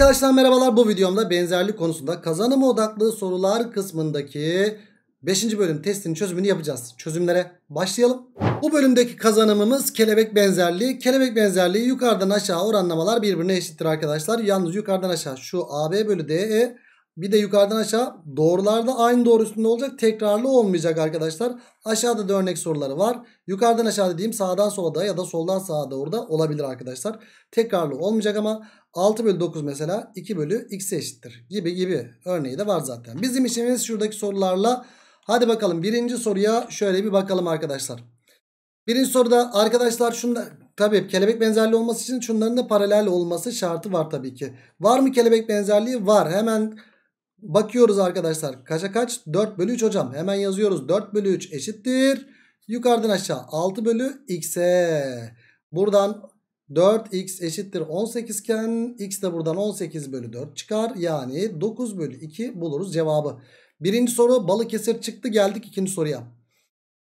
Arkadaşlar merhabalar bu videomda benzerlik konusunda kazanım odaklı sorular kısmındaki 5. bölüm testinin çözümünü yapacağız. Çözümlere başlayalım. Bu bölümdeki kazanımımız kelebek benzerliği. Kelebek benzerliği yukarıdan aşağı oranlamalar birbirine eşittir arkadaşlar. Yalnız yukarıdan aşağı şu AB bölü DE bir de yukarıdan aşağı doğrularda aynı doğru üstünde olacak. Tekrarlı olmayacak arkadaşlar. Aşağıda da örnek soruları var. Yukarıdan aşağı dediğim sağdan sola da ya da soldan sağa doğru da olabilir arkadaşlar. Tekrarlı olmayacak ama 6 bölü 9 mesela 2 bölü x'e eşittir gibi gibi örneği de var zaten. Bizim işimiz şuradaki sorularla hadi bakalım birinci soruya şöyle bir bakalım arkadaşlar. Birinci soruda arkadaşlar şunda tabii kelebek benzerliği olması için şunların da paralel olması şartı var tabii ki. Var mı kelebek benzerliği? Var. Hemen bakıyoruz arkadaşlar. Kaça kaç? 4 bölü 3 hocam. Hemen yazıyoruz. 4 bölü 3 eşittir. Yukarıdan aşağı 6 bölü x'e. Buradan 4x eşittir 18 iken x de buradan 18 bölü 4 çıkar. Yani 9 bölü 2 buluruz cevabı. Birinci soru Balıkesir çıktı geldik ikinci soruya.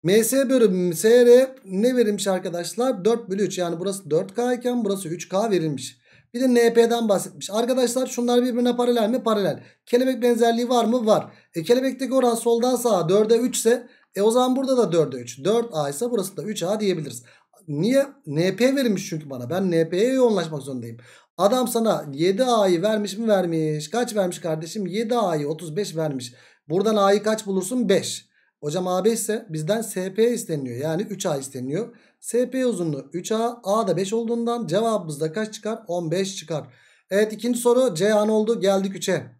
MS bölü SR ne verilmiş arkadaşlar? 4 bölü 3 yani burası 4K iken burası 3K verilmiş. Bir de NP'den bahsetmiş. Arkadaşlar şunlar birbirine paralel mi? Paralel. Kelebek benzerliği var mı? Var. E kelebekteki oran soldan sağa 4'e 3 ise e o zaman burada da 4'e 3. 4A ise burası da 3A diyebiliriz. Niye? NP verilmiş çünkü bana. Ben NP'ye yoğunlaşmak zorundayım. Adam sana 7A'yı vermiş mi vermiş. Kaç vermiş kardeşim? 7A'yı 35 vermiş. Buradan A'yı kaç bulursun? 5. Hocam A5 ise bizden SP isteniyor. Yani 3A isteniyor. SP uzunluğu 3A. A da 5 olduğundan cevabımızda kaç çıkar? 15 çıkar. Evet ikinci soru C an oldu. Geldik 3'e.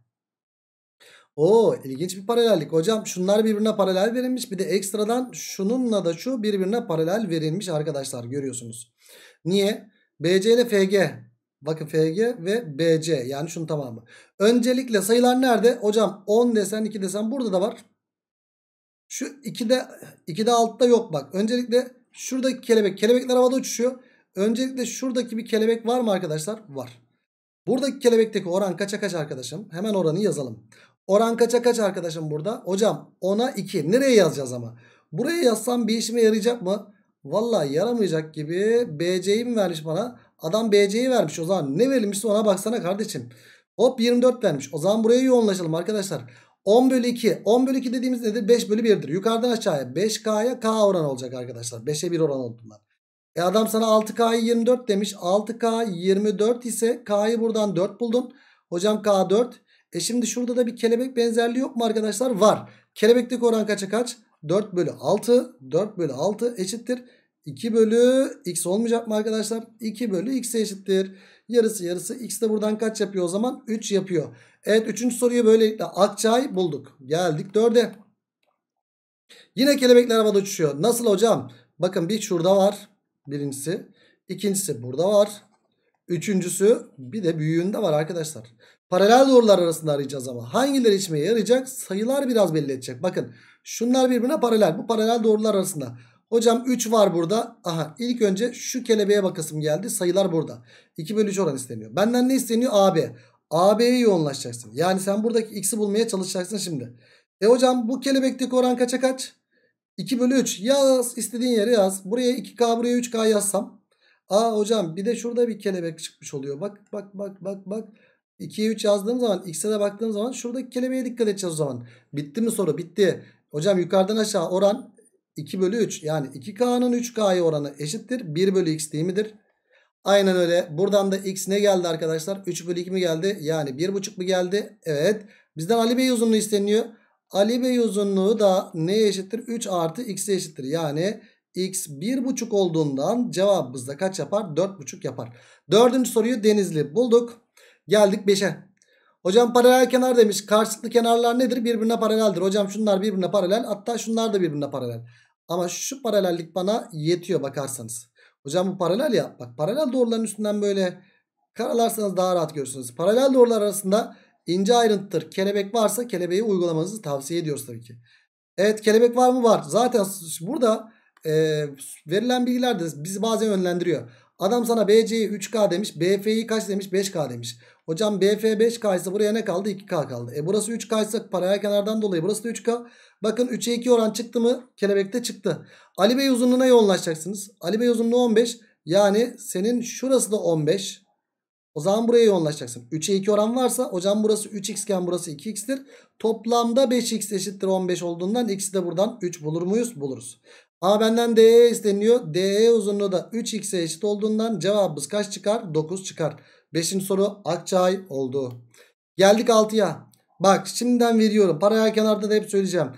Oo ilginç bir paralellik hocam. Şunlar birbirine paralel verilmiş. Bir de ekstradan şununla da şu birbirine paralel verilmiş arkadaşlar görüyorsunuz. Niye? BC ile FG. Bakın FG ve BC yani şunun tamamı. Öncelikle sayılar nerede? Hocam 10 desen 2 desen burada da var. Şu 2'de 2'de altta yok bak. Öncelikle şuradaki kelebek. Kelebekler havada uçuşuyor. Öncelikle şuradaki bir kelebek var mı arkadaşlar? Var. Buradaki kelebekteki oran kaça kaç arkadaşım? Hemen oranı yazalım. Oran kaça kaç arkadaşım burada? Hocam 10'a 2. Nereye yazacağız ama? Buraya yazsam bir işime yarayacak mı? Valla yaramayacak gibi BC'yi mi vermiş bana? Adam BC'yi vermiş. O zaman ne verilmişse ona baksana kardeşim. Hop 24 vermiş. O zaman buraya yoğunlaşalım arkadaşlar. 10 bölü 2. 10 bölü 2 dediğimiz nedir? 5 bölü 1'dir. Yukarıdan aşağıya 5K'ya K oran olacak arkadaşlar. 5'e 1 oran oldular. E adam sana 6K'yı 24 demiş. 6K 24 ise K'yı buradan 4 buldun. Hocam K 4. E şimdi şurada da bir kelebek benzerliği yok mu arkadaşlar? Var. Kelebekteki oran kaça kaç? 4 bölü 6. 4 bölü 6 eşittir. 2 bölü x olmayacak mı arkadaşlar? 2 bölü x eşittir. Yarısı yarısı x de buradan kaç yapıyor o zaman? 3 yapıyor. Evet 3. soruyu böylelikle akçay bulduk. Geldik 4'e. Yine kelebekler havada uçuşuyor. Nasıl hocam? Bakın bir şurada var. Birincisi. ikincisi burada var. Üçüncüsü bir de büyüğünde var arkadaşlar. Paralel doğrular arasında arayacağız ama. Hangileri içmeye yarayacak? Sayılar biraz belli edecek. Bakın şunlar birbirine paralel. Bu paralel doğrular arasında. Hocam 3 var burada. Aha ilk önce şu kelebeğe bakasım geldi. Sayılar burada. 2 bölü 3 oran isteniyor. Benden ne isteniyor? AB. AB'ye yoğunlaşacaksın. Yani sen buradaki x'i bulmaya çalışacaksın şimdi. E hocam bu kelebekteki oran kaça kaç? 2 bölü 3 yaz istediğin yere yaz. Buraya 2K buraya 3K yazsam. Aa hocam bir de şurada bir kelebek çıkmış oluyor. Bak bak bak bak bak. 2'ye 3 yazdığım zaman x'e de baktığım zaman şuradaki kelimeye dikkat edeceğiz o zaman. Bitti mi soru? Bitti. Hocam yukarıdan aşağı oran 2 bölü 3. Yani 2k'nın 3k'ya oranı eşittir. 1 bölü x değil midir? Aynen öyle. Buradan da x ne geldi arkadaşlar? 3 bölü 2 mi geldi? Yani 1,5 mı geldi? Evet. Bizden Ali Bey uzunluğu isteniyor. Ali Bey uzunluğu da neye eşittir? 3 artı x'e eşittir. Yani x 1,5 olduğundan cevabımızda kaç yapar? 4,5 yapar. Dördüncü soruyu Denizli bulduk. Geldik 5'e. Hocam paralel kenar demiş. Karşılıklı kenarlar nedir? Birbirine paraleldir. Hocam şunlar birbirine paralel. Hatta şunlar da birbirine paralel. Ama şu paralellik bana yetiyor bakarsanız. Hocam bu paralel ya. Bak paralel doğruların üstünden böyle karalarsanız daha rahat görürsünüz. Paralel doğrular arasında ince ayrıntıdır. Kelebek varsa kelebeği uygulamanızı tavsiye ediyoruz tabii ki. Evet kelebek var mı? Var. Zaten burada e, verilen bilgiler de bizi bazen yönlendiriyor. Adam sana BC'yi 3K demiş. BF'yi kaç demiş? 5K demiş. Hocam BF 5K ise buraya ne kaldı? 2K kaldı. E burası 3K ise paraya kenardan dolayı burası da 3K. Bakın 3'e 2 oran çıktı mı? Kelebekte çıktı. Ali Bey uzunluğuna yoğunlaşacaksınız. Ali Bey uzunluğu 15. Yani senin şurası da 15. O zaman buraya yoğunlaşacaksın. 3'e 2 oran varsa hocam burası 3x iken burası 2x'tir. Toplamda 5x eşittir 15 olduğundan x'i de buradan 3 bulur muyuz? Buluruz. A benden DE isteniyor. DE uzunluğu da 3x'e eşit olduğundan cevabımız kaç çıkar? 9 çıkar. 5. soru Akçay oldu. Geldik 6'ya. Bak şimdiden veriyorum. Paralel kenarda da hep söyleyeceğim.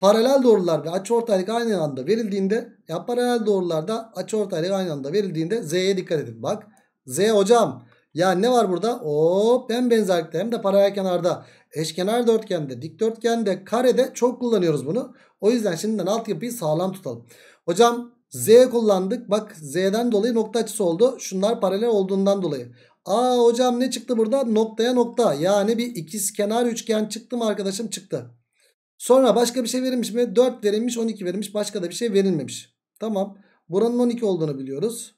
Paralel doğrular ve açıortaylık aynı anda verildiğinde ya paralel doğrularda açıortaylık aynı anda verildiğinde Z'ye dikkat edin. Bak Z hocam ya ne var burada? Hop hem benzerlikte hem de paralel kenarda eşkenar dörtgende, dikdörtgende, karede çok kullanıyoruz bunu. O yüzden şimdiden altyapıyı sağlam tutalım. Hocam Z kullandık. Bak Z'den dolayı nokta açısı oldu. Şunlar paralel olduğundan dolayı. Aa hocam ne çıktı burada? Noktaya nokta. Yani bir ikiz kenar üçgen çıktı mı arkadaşım? Çıktı. Sonra başka bir şey verilmiş mi? 4 verilmiş, 12 verilmiş. Başka da bir şey verilmemiş. Tamam. Buranın 12 olduğunu biliyoruz.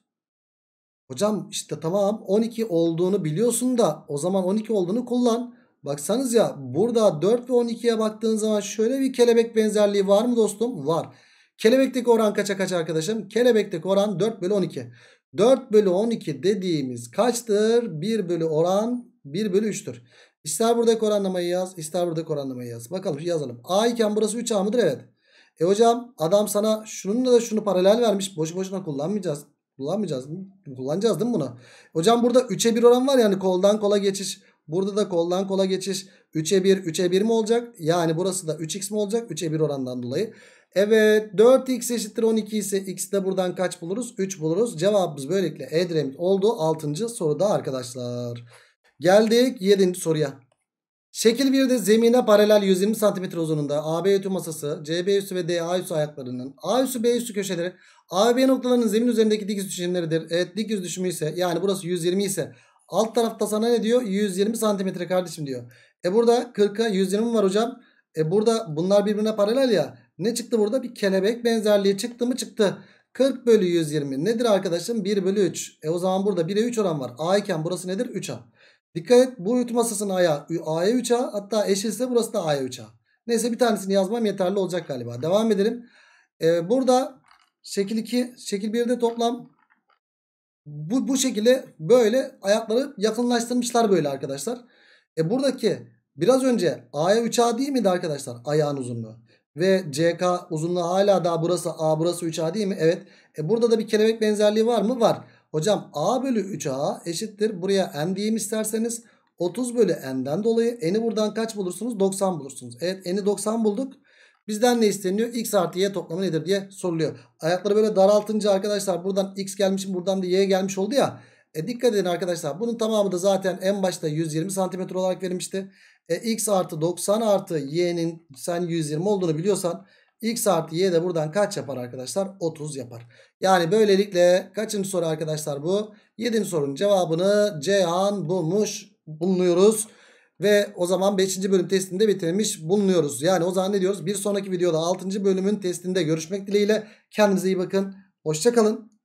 Hocam işte tamam 12 olduğunu biliyorsun da o zaman 12 olduğunu kullan. Baksanız ya burada 4 ve 12'ye baktığın zaman şöyle bir kelebek benzerliği var mı dostum? Var. Kelebekteki oran kaça kaç arkadaşım? Kelebekteki oran 4 bölü 12. 4 bölü 12 dediğimiz kaçtır? 1 bölü oran 1 bölü 3'tür. İster buradaki oranlamayı yaz ister buradaki oranlamayı yaz. Bakalım yazalım. A iken burası 3A mıdır? Evet. E hocam adam sana şununla da şunu paralel vermiş. Boş boşuna kullanmayacağız. Kullanmayacağız. Kullanacağız değil mi bunu? Hocam burada 3'e 1 oran var yani koldan kola geçiş. Burada da koldan kola geçiş 3'e 1 3'e 1 mi olacak? Yani burası da 3x mi olacak? 3'e 1 orandan dolayı. Evet 4x eşittir 12 ise x de buradan kaç buluruz? 3 buluruz. Cevabımız böylelikle Edremit oldu. 6. soruda arkadaşlar. Geldik 7. soruya. Şekil 1'de zemine paralel 120 cm uzunluğunda AB ütü masası, CB üssü ve DA üssü ayaklarının A üssü B üssü köşeleri AB noktalarının zemin üzerindeki dik yüz düşümleridir. Evet dik yüz düşümü ise yani burası 120 ise Alt tarafta sana ne diyor? 120 santimetre kardeşim diyor. E burada 40'a 120 var hocam. E burada bunlar birbirine paralel ya. Ne çıktı burada? Bir kelebek benzerliği çıktı mı çıktı. 40 bölü 120 nedir arkadaşım? 1 bölü 3. E o zaman burada 1'e 3 oran var. A iken burası nedir? 3A. Dikkat et bu ütü masasının A'ya A'ya 3A hatta eşitse burası da A'ya 3A. Neyse bir tanesini yazmam yeterli olacak galiba. Devam edelim. Ee, burada şekil 2 şekil 1'de toplam bu, bu şekilde böyle ayakları yakınlaştırmışlar böyle arkadaşlar. E buradaki biraz önce A'ya 3A değil miydi arkadaşlar ayağın uzunluğu? Ve CK uzunluğu hala daha burası A burası 3A değil mi? Evet. E burada da bir kelebek benzerliği var mı? Var. Hocam A bölü 3A eşittir. Buraya N diyeyim isterseniz 30 bölü N'den dolayı N'i buradan kaç bulursunuz? 90 bulursunuz. Evet N'i 90 bulduk. Bizden ne isteniyor? X artı Y toplamı nedir diye soruluyor. Ayakları böyle daraltınca arkadaşlar buradan X gelmiş buradan da Y gelmiş oldu ya. E dikkat edin arkadaşlar bunun tamamı da zaten en başta 120 cm olarak verilmişti. E X artı 90 artı Y'nin sen 120 olduğunu biliyorsan X artı Y de buradan kaç yapar arkadaşlar? 30 yapar. Yani böylelikle kaçıncı soru arkadaşlar bu? 7. sorunun cevabını Ceyhan bulmuş bulunuyoruz. Ve o zaman 5. bölüm testinde bitirmiş bulunuyoruz. Yani o zaman ne diyoruz? Bir sonraki videoda 6. bölümün testinde görüşmek dileğiyle. Kendinize iyi bakın. Hoşçakalın.